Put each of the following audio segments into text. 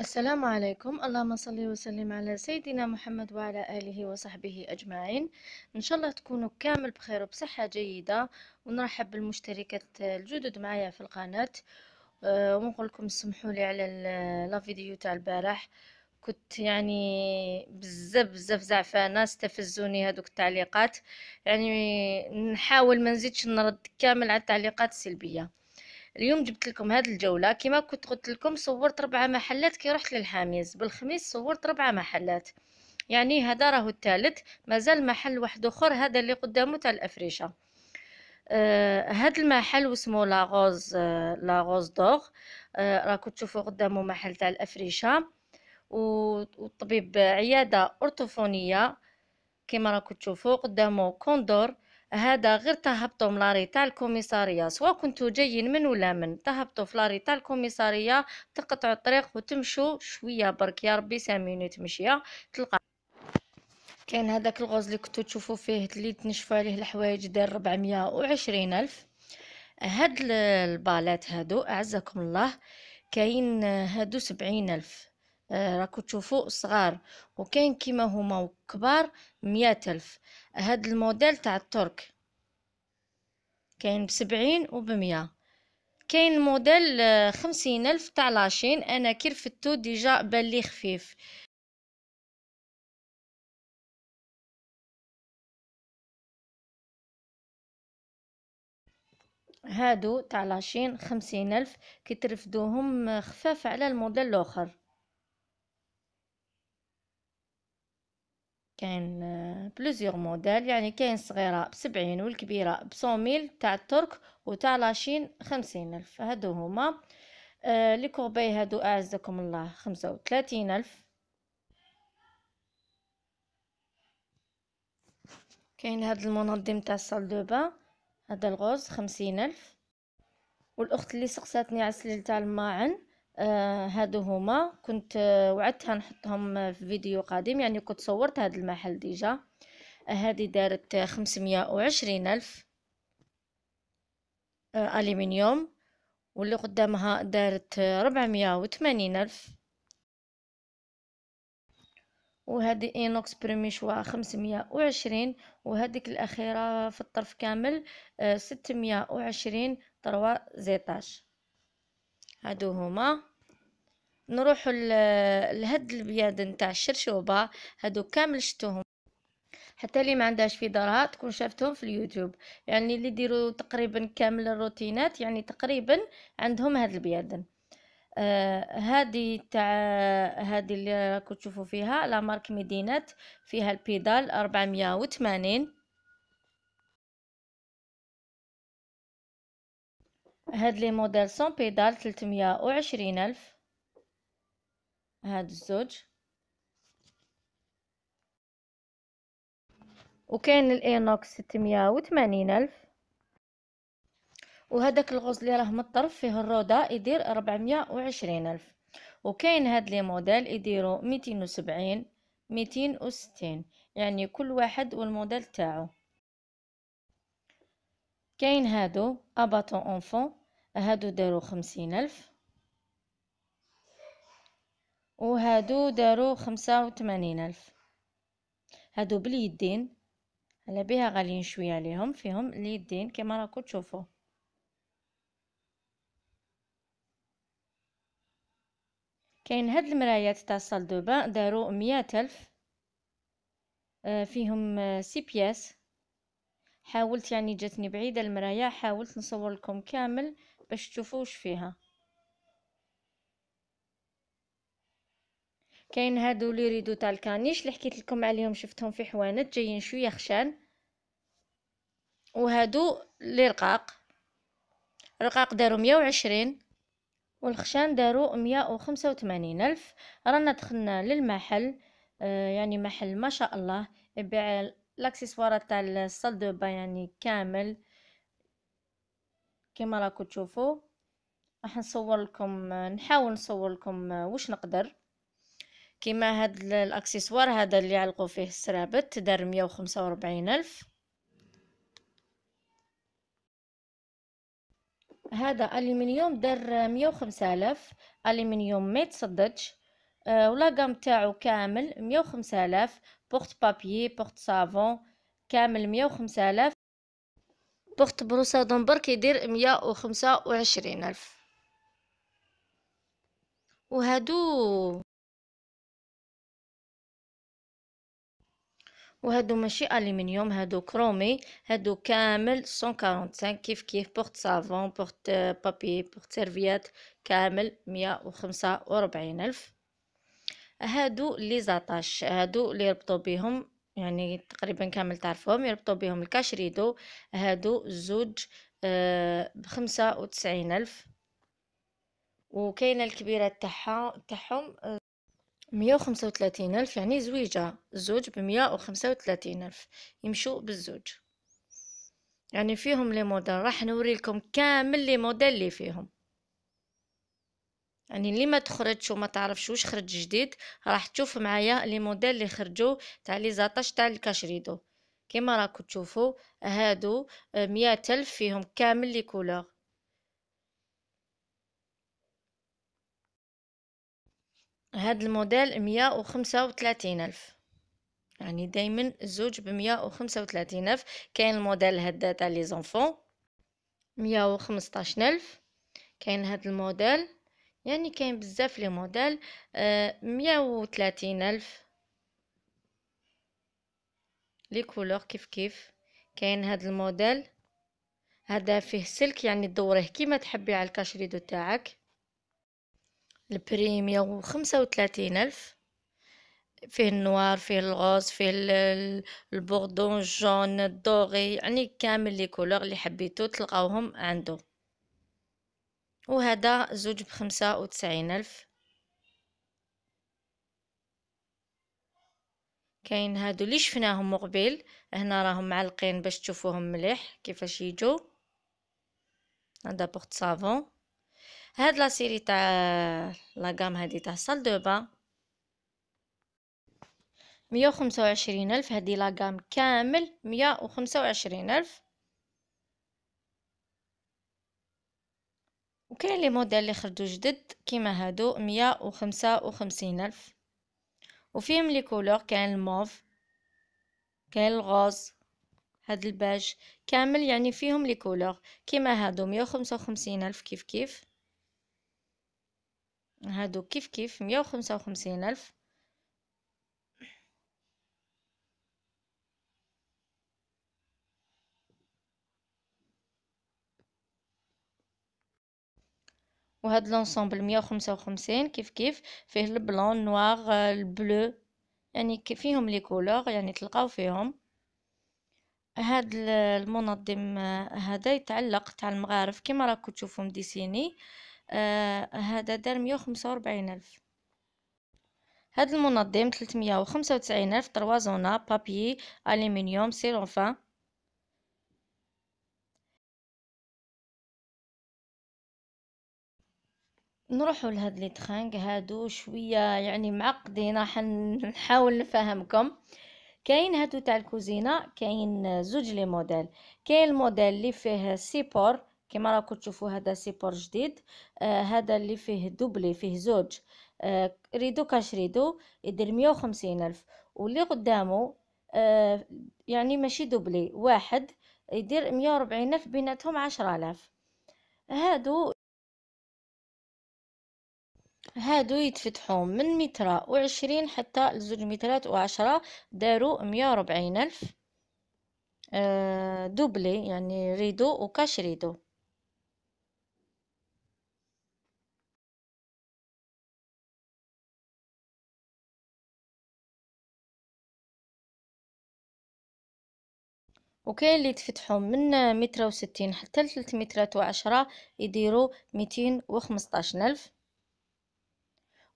السلام عليكم اللهم صل وسلم على سيدنا محمد وعلى آله وصحبه أجمعين إن شاء الله تكونوا كامل بخير وبصحة جيدة ونرحب بالمشتركات الجدد معايا في القناة أه ونقول لكم سمحوا لي على لا فيديو تاع البارح كنت يعني بزاف بزاف زعفانه استفزوني هذوك التعليقات يعني نحاول ما نزيدش نرد كامل على التعليقات السلبيه اليوم جبت لكم هاد الجوله كما كنت قلت لكم صورت ربعة محلات كي رحت للحاميز بالخميس صورت ربعة محلات يعني هذا راهو الثالث مازال محل واحد اخر هذا اللي قدامه تاع الافريشه آه هاد المحل وسمو لاغوز آه لاغوز دوغ آه راكم تشوفوا قدامه محل تاع الافريشه وطبيب عياده أرطوفونية كما راكم تشوفوا قدامه كوندور هذا غير تهبطوا من تاع الكوميسارية سواء كنتو جايين من ولا من تهبطوا في تاع الكوميسارية تقطعوا الطريق وتمشوا شوية برك يا ربي سامينوت مشية تلقى كاين هذاك الغوز اللي كنتو تشوفوا فيه اللي تنشفوا عليه الحوايج دار 420 الف هاد البالات هادو اعزكم الله كاين هادو سبعين الف آه، راكو تشوفوا صغار وكاين كيما هما كبار مية الف هاد الموديل تاع الترك كاين بسبعين وبمية كاين الموديل آه، خمسين الف تاع لاشين انا كرفتو ديجا بلي خفيف هادو تاع لاشين خمسين الف كي ترفدوهم آه، خفاف على الموديل الاخر كاين آه، بلوزيغ موديل يعني كاين صغيره بسبعين والكبيره بصوميل تاع الترك وتاع لاشين خمسين الف هادو هما آه، لي كورباي هادو اعزكم الله خمسة وثلاثين الف كاين هاد المنظم تاع الصال دو بان هذا الغوز خمسين الف والاخت اللي سقساتني على السليل تاع الماعن آه هادو هما كنت آه، وعدتها نحطهم في فيديو قادم يعني كنت صورت هاد المحل ديجا آه، هادي دارت خمسمية وعشرين ألف آه، ألمنيوم واللي قدامها دارت ربعمية وثمانين ألف وهادي اينوكس بريميشوا خمسمية وعشرين وهاديك الأخيرة في الطرف كامل ستمية وعشرين تروا زيتاج هادو هما نروحوا لهاد البياد نتاع الشرشوبه هادو كامل شتوهم حتى اللي ما عندهاش في دارها تكون شافتهم في اليوتيوب يعني اللي يديروا تقريبا كامل الروتينات يعني تقريبا عندهم هاد البياض آه هذه تاع هذه اللي راكم تشوفوا فيها لا مارك ميدينات فيها البيدال 480 هاد لي موديل سون بيدال تلتمية وعشرين ألف هاد الزوج وكاين الاينوكس ستمية وثمانين ألف وهذاك الغوز اللي راه من الطرف فيه الروضة يدير ربعمية وعشرين ألف وكاين هاد لي موديل يديرو ميتين وسبعين ميتين وستين يعني كل واحد والموديل تاعو كاين هادو اباطون اونفون هادو داروا خمسين ألف وهادو داروا خمسة وثمانين ألف هادو باليدين على بها غاليين شوية عليهم فيهم اليدين كما راكو تشوفو كاين هاد المرايات تاع الصال دو بان داروا مية ألف آه، فيهم آه، سي بياس حاولت يعني جاتني بعيدة المرايا حاولت نصور لكم كامل باش تشوفوا واش فيها كاين هادو لي ريدو تاع الكانيش اللي حكيت لكم عليهم شفتهم في حوانت جايين شويه خشان وهادو لي رقاق دارو داروا 120 والخشان داروا 185 الف رانا دخلنا للمحل آه يعني محل ما شاء الله يبيع الاكسسوارات تاع الصال دو با يعني كامل كما راكو تشوفوا راح نصور لكم نحاول نصور لكم آه، واش نقدر كما هاد الاكسسوار هذا اللي علقوا فيه السرابت دار مية وخمسة وربعين الف هذا الومنيوم دار مية وخمسة الاف الومنيوم ما يتصددش آه، ولا قام تاعو كامل مية وخمسة الاف بورت بابي بورت سافون كامل مية وخمسة بخت بروسا دنبر كيدير مية وخمسة وعشرين ألف وهادو وهادو ماشي ألمنيوم هادو كرومي هادو كامل 145 كيف كيف بورت سافون بورت بابي بورت سيرفيات كامل مية وخمسة وربعين الف هادو لي زاطاش هادو لي ربطو بيهم يعني تقريبا كامل تعرفوهم يربطوا بهم الكاشريدو هادو زوج آه، بخمسة وتسعين ألف وكاينة الكبيرة تاعهم آه، مية وخمسة وثلاثين ألف يعني زويجة الزوج بمية وخمسة وثلاثين ألف يمشوا بالزوج يعني فيهم لي موديل راح نوري لكم كامل لي موديل اللي فيهم يعني اللي ما تخرجش وما تعرفش واش خرج جديد راح تشوف معايا لي موديل اللي خرجوا تاع لي زاطاش تاع الكاشريدو كما راكم تشوفوا هادو آه، مية الف فيهم كامل لي كولور هاد الموديل مية وخمسة وثلاثين الف يعني دايما الزوج بمية وخمسة وثلاثين الف كاين الموديل هدا تاع لي زونفون مية وخمسطاش الف كاين هاد الموديل يعني كاين بزاف لي موديل آه، مية وثلاثين الف لي كولور كيف كيف كاين هاد الموديل هذا فيه سلك يعني دوريه كيما تحبي على الكاشريدو تاعك البري مية وخمسة وثلاثين الف فيه النوار فيه الغوز فيه البوردون الجون الدوغي يعني كامل لي كولور اللي حبيتو تلقاوهم عنده وهذا زوج بخمسة وتسعين ألف كاين هادو اللي شفناهم مقبل هنا راهم معلقين باش تشوفوهم مليح كيفاش يجو هذا بوخت صافون هاد لا سيري تاع لاكام هادي تاع سال دو با مية وخمسة وعشرين ألف هادي لاكام كامل مية وخمسة وعشرين ألف وكاين لي موديل اللي خرجوا جدد كيما هادو مية وخمسة وخمسين الف وفيهم لي كولور كاين الموف كاين الغوز هاد الباج كامل يعني فيهم لي كولور كيما هادو مية وخمسة وخمسين الف كيف كيف هادو كيف كيف مية وخمسة وخمسين الف وهاد لونسومبل 155 كيف كيف فيه البلون نوار آه، البلو يعني فيهم لي كولور يعني تلقاو فيهم هاد المنظم آه، هذا يتعلق تاع المغارف كما راكم تشوفوا مديسيني آه دار 145 الف هاد المنظم 395 الف طروازونا بابي الومنيوم سيلوفان نروحوا لهاد لي ترانغ هادو شويه يعني معقدين راح نحاول نفهمكم كاين هادو تاع الكوزينه كاين زوج لي موديل كاين الموديل اللي فيه سيبور كما راكم تشوفوا هذا سيبور جديد آه هذا اللي فيه دوبلي فيه زوج آه ريدو كاش ريدو يدير 150 وخمسين الف واللي قدامه آه يعني ماشي دوبلي واحد يدير 140 وربعين الف بيناتهم عشرة الاف هادو هادو يتفتحوا من متر وعشرين حتى لزوج مترات وعشرة داروا مية وربعين ألف آه، دوبلي يعني ريدو وكاش ريدو وكاين اللي تفتحوا من متر وستين حتى لثلاث مترات وعشرة يديروا ميتين وخمسطاش ألف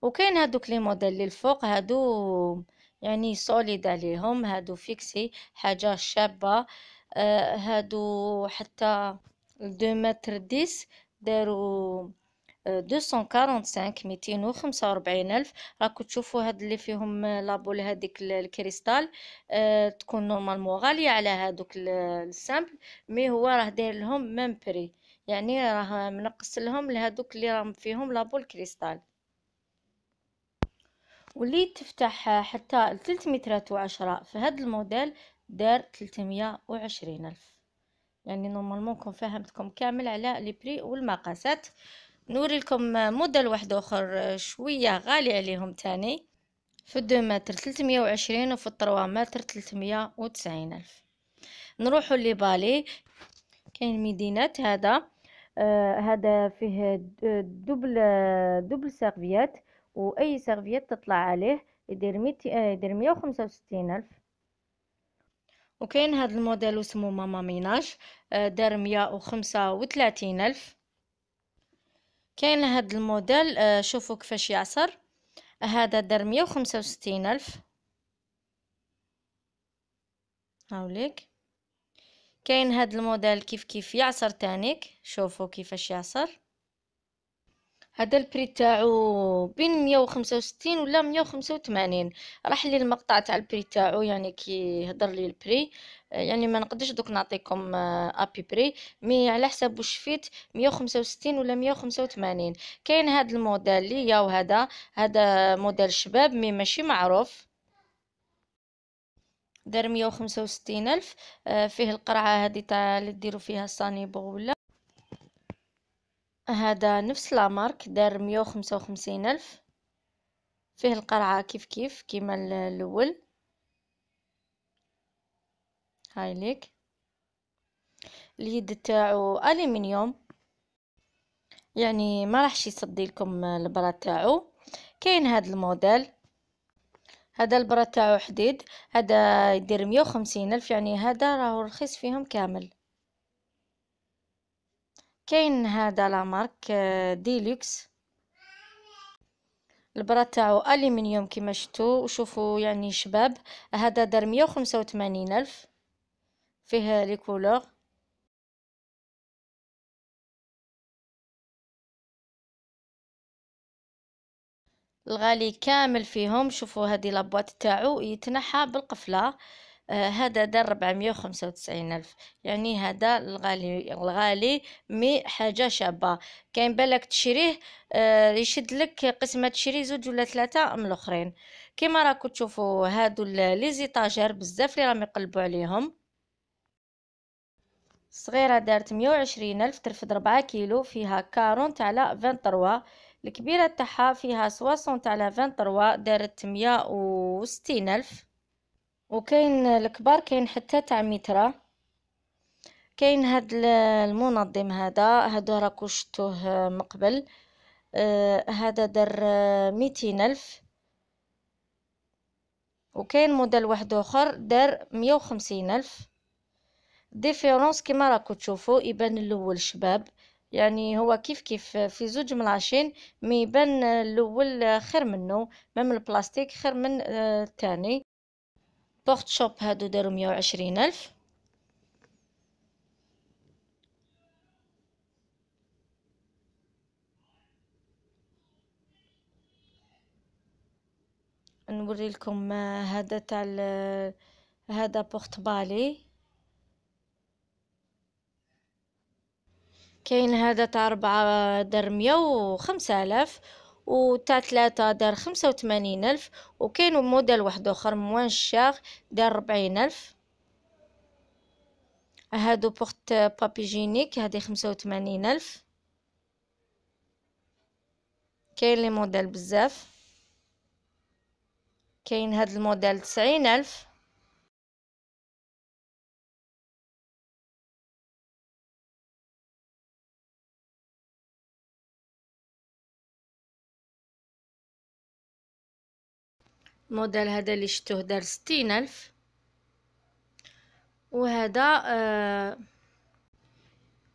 وكاين هادوك لي موديل اللي الفوق هادو يعني سوليد عليهم هادو فيكسي حاجه شابه آه هادو حتى 2 متر 10 داروا 245 245 الف راكو تشوفوا هاد اللي فيهم لابول هذيك الكريستال أه تكون نورمالمون غاليه على هادوك السامبل مي هو راه داير لهم ميم بري يعني راه منقص لهم لهذوك اللي راهم فيهم لابول كريستال واللي تفتح حتى 310 هاد الموديل دار 320 ألف يعني نورمالمون كون فهمتكم كامل على لي بري والمقاسات نوري لكم موديل واحد اخر شويه غالي عليهم تاني في الدو متر 320 وفي الطروا متر 390 الف نروحوا لبالي كاين ميدينات هذا آه هذا فيه دبل دبل سيرفيات واي سيرفيت تطلع عليه يدير ميت آه، يدير مية وخمسة وستين الف وكاين هذا الموديل وسمو ماما ميناج آه، دار مية وخمسة وتلاتين الف كاين هذا الموديل آه، شوفوا كيفاش يعصر هذا دار مية وخمسة وستين الف هاوليك كاين هذا الموديل كيف كيف يعصر تانيك شوفوا كيفاش يعصر هذا البري تاعو بين 165 ولا 185 راح لي المقطع تاع البري تاعو يعني كي هضر لي البري يعني ما نقدرش دوك نعطيكم ابي آه، بري مي على حساب واش فيت 165 ولا 185 كاين هذا الموديل ليا وهذا هذا موديل شباب مي ماشي معروف دار مية وخمسة وستين ألف آه، فيه القرعة هذه تاع اللي ديروا فيها الصانيبو ولا هذا نفس لامارك دار مية وخمسة وخمسين ألف فيه القرعة كيف كيف كيما الأول هاي ليك اليد تاعو ألمنيوم يعني ما راحش يصدي لكم البرا تاعو كاين هاد الموديل هذا البرا تاعو حديد هذا يدير 150 وخمسين ألف يعني هذا راهو رخيص فيهم كامل كاين هذا لا مارك ديلوكس آه، البرا تاعو الومنيوم كيما شفتوا وشوفوا يعني شباب هذا دار 185 الف فيه لي كولور الغالي كامل فيهم شوفوا هذه لابوات تاعو يتنحى بالقفله آه، هذا دار ربعمية وخمسة وتسعين ألف يعني هذا الغالي الغالي مي حاجة شابة كاين بالك تشريه آه، يشد لك قسمة تشري زوج ولا ثلاثة من الآخرين كيما راكو تشوفوا هادو لي زيطاجير بزاف اللي راهم يقلبوا عليهم الصغيرة دارت مية وعشرين ألف ترفد ربعة كيلو فيها 40 على 23 الكبيرة تاعها فيها 60 على 23 دارت مية وستين ألف وكاين الكبار كاين حتى تاع مترا كاين هاد المنظم هذا هادو راكو شفتوه مقبل آه در آه، دار آه، ميتين الف وكاين موديل واحد اخر دار مية وخمسين الف ديفيرونس كيما راكو تشوفو يبان الاول شباب يعني هو كيف كيف آه، في زوج من العشرين ميبان الاول خير منه مام البلاستيك خير من الثاني بورت شوب هادو دارو مية وعشرين ألف نوري لكم هذا تاع هذا بورت بالي كاين هذا تاع ربعة دار مية آلاف تاع ثلاثة دار خمسة وثمانين ألف و كاين موديل واحد آخر موان شاغ دار ربعين ألف هادو بورت بابيجينيك هادي خمسة وثمانين ألف كاين لي موديل بزاف كاين هاد الموديل تسعين ألف موديل هذا اللي شتوه دار ستين ألف وهذا ثمانين آه،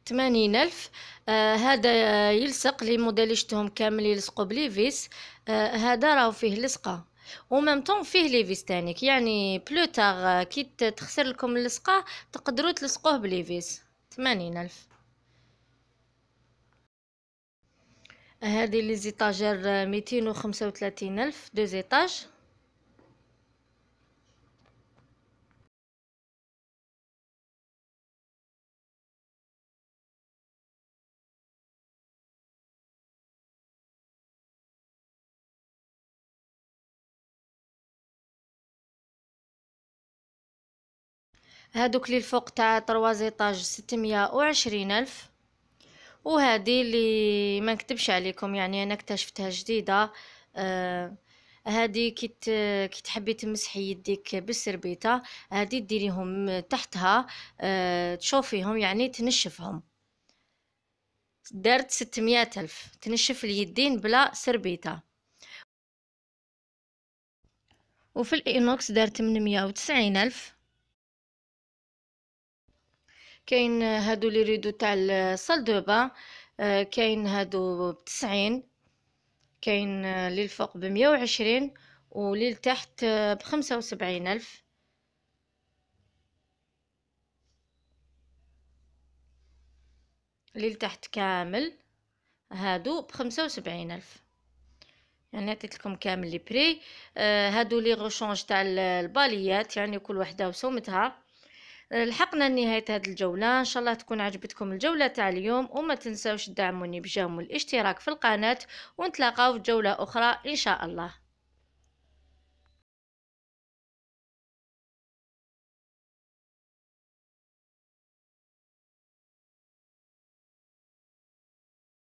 تمانين ألف آه، هذا يلصق لي موديل شتوهم كامل يلصقوا بليفيس آه، هذا راهو فيه لصقه ومام طون فيه ليفيس تانيك يعني بلوتاغ كي تخسر لكم اللصقه تقدروا تلصقوه بليفيس ثمانين الف هذه لي زيطاجر ميتين وخمسة وثلاثين الف دو زيطاج هادوك اللي الفوق تاع طروازيطاج ستمية وعشرين الف وهذه اللي ما نكتبش عليكم يعني انا اكتشفتها جديده آه هادي كي كي تحبي تمسحي يديك بالسربيطه هذه ديريهم تحتها آه تشوفيهم يعني تنشفهم دارت ستمية الف تنشف اليدين بلا سربيته وفي الاينوكس دارت 890 الف كاين هادو لي ريدو تاع الصال دو با آه، كاين هادو بتسعين كاين آه، لي الفوق بمية وعشرين ولي لتحت آه، بخمسة وسبعين ألف لي لتحت كامل هادو بخمسة وسبعين ألف يعني عطيت لكم كامل لي بري آه هادو لي غوشونج تاع الباليات يعني كل وحده وسومتها لحقنا نهاية هذه الجوله ان شاء الله تكون عجبتكم الجوله تاع اليوم وما تنسوش تدعموني بجام والاشتراك في القناه ونتلاقاو في جوله اخرى ان شاء الله